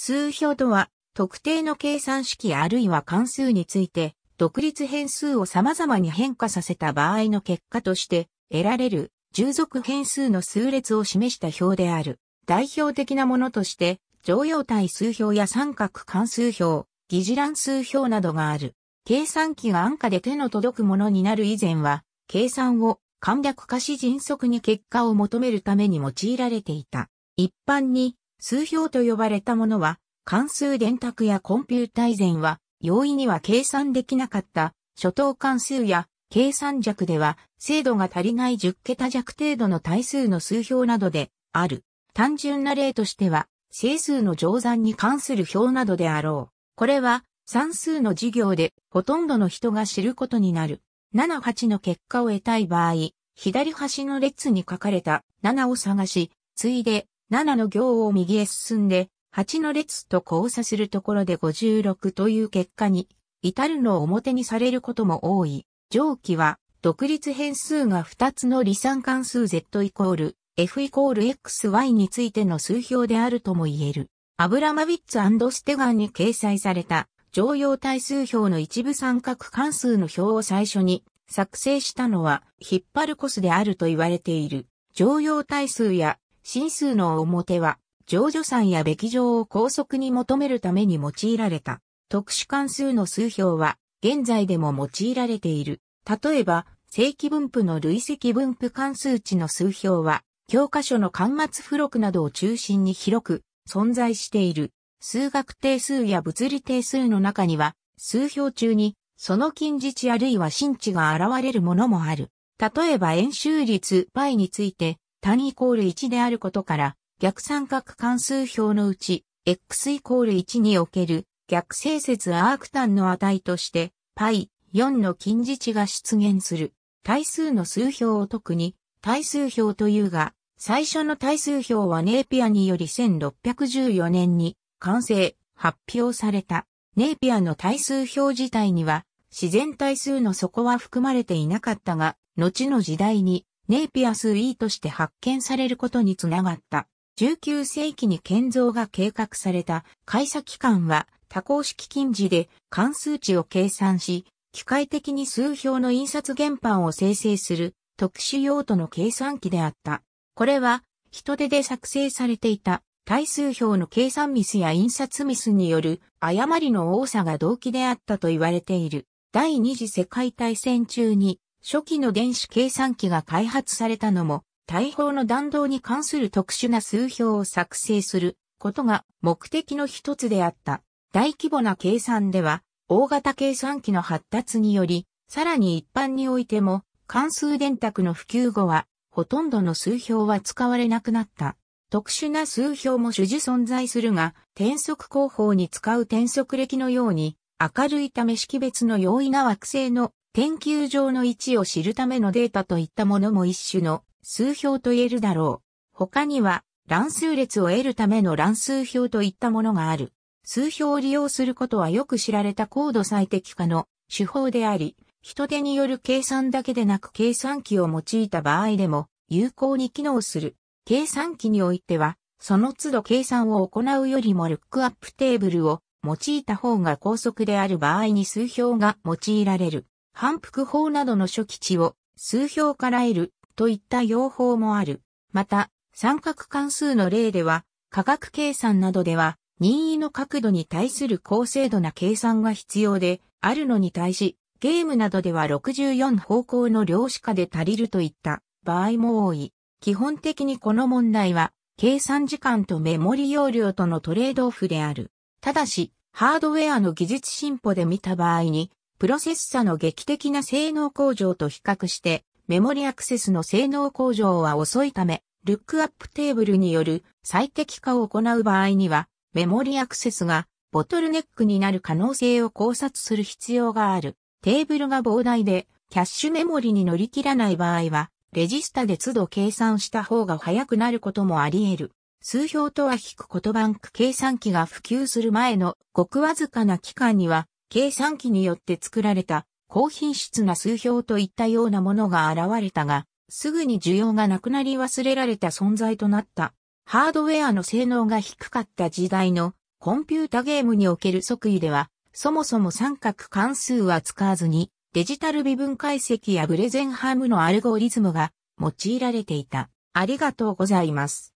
数表とは、特定の計算式あるいは関数について、独立変数を様々に変化させた場合の結果として、得られる、従属変数の数列を示した表である。代表的なものとして、常用体数表や三角関数表、疑似乱数表などがある。計算機が安価で手の届くものになる以前は、計算を簡略化し迅速に結果を求めるために用いられていた。一般に数表と呼ばれたものは、関数電卓やコンピュータ以前は、容易には計算できなかった、初等関数や計算弱では、精度が足りない10桁弱程度の対数の数表などである。単純な例としては、整数の乗算に関する表などであろう。これは、算数の授業でほとんどの人が知ることになる。7、8の結果を得たい場合、左端の列に書かれた7を探し、ついで7の行を右へ進んで、8の列と交差するところで56という結果に、至るのを表にされることも多い。上記は、独立変数が2つの離散関数 z イコール f イコール xy についての数表であるとも言える。アブラマビッツステガンに掲載された常用対数表の一部三角関数の表を最初に作成したのはヒッパルコスであると言われている。常用対数や神数の表は、上助算やべきを高速に求めるために用いられた。特殊関数の数表は、現在でも用いられている。例えば、正規分布の累積分布関数値の数表は、教科書の端末付録などを中心に広く存在している。数学定数や物理定数の中には、数表中に、その近似値あるいは新値が現れるものもある。例えば円周率 π について、単イコール1であることから、逆三角関数表のうち、x イコール1における逆性説アーク単の値として、π、4の近似値が出現する。対数の数表を特に、対数表というが、最初の対数表はネーピアにより1614年に完成、発表された。ネーピアの対数表自体には、自然対数の底は含まれていなかったが、後の時代にネイピアス E として発見されることにつながった。19世紀に建造が計画された開鎖機関は多項式近似で関数値を計算し、機械的に数表の印刷原版を生成する特殊用途の計算機であった。これは人手で作成されていた対数表の計算ミスや印刷ミスによる誤りの多さが動機であったと言われている。第二次世界大戦中に初期の電子計算機が開発されたのも、大砲の弾道に関する特殊な数表を作成することが目的の一つであった。大規模な計算では、大型計算機の発達により、さらに一般においても、関数電卓の普及後は、ほとんどの数表は使われなくなった。特殊な数表も種々存在するが、転速工法に使う転速歴のように、明るいため識別の容易な惑星の研究上の位置を知るためのデータといったものも一種の数表と言えるだろう。他には乱数列を得るための乱数表といったものがある。数表を利用することはよく知られた高度最適化の手法であり、人手による計算だけでなく計算機を用いた場合でも有効に機能する。計算機においては、その都度計算を行うよりもルックアップテーブルを用いた方が高速である場合に数表が用いられる。反復法などの初期値を数表から得るといった用法もある。また、三角関数の例では、価格計算などでは、任意の角度に対する高精度な計算が必要で、あるのに対し、ゲームなどでは64方向の量子化で足りるといった場合も多い。基本的にこの問題は、計算時間とメモリ容量とのトレードオフである。ただし、ハードウェアの技術進歩で見た場合に、プロセッサの劇的な性能向上と比較して、メモリアクセスの性能向上は遅いため、ルックアップテーブルによる最適化を行う場合には、メモリアクセスがボトルネックになる可能性を考察する必要がある。テーブルが膨大で、キャッシュメモリに乗り切らない場合は、レジスタで都度計算した方が早くなることもあり得る。数表とは引くことバンク計算機が普及する前のごくわずかな期間には、計算機によって作られた高品質な数表といったようなものが現れたが、すぐに需要がなくなり忘れられた存在となった。ハードウェアの性能が低かった時代のコンピュータゲームにおける即位では、そもそも三角関数は使わずに、デジタル微分解析やブレゼンハムのアルゴリズムが用いられていた。ありがとうございます。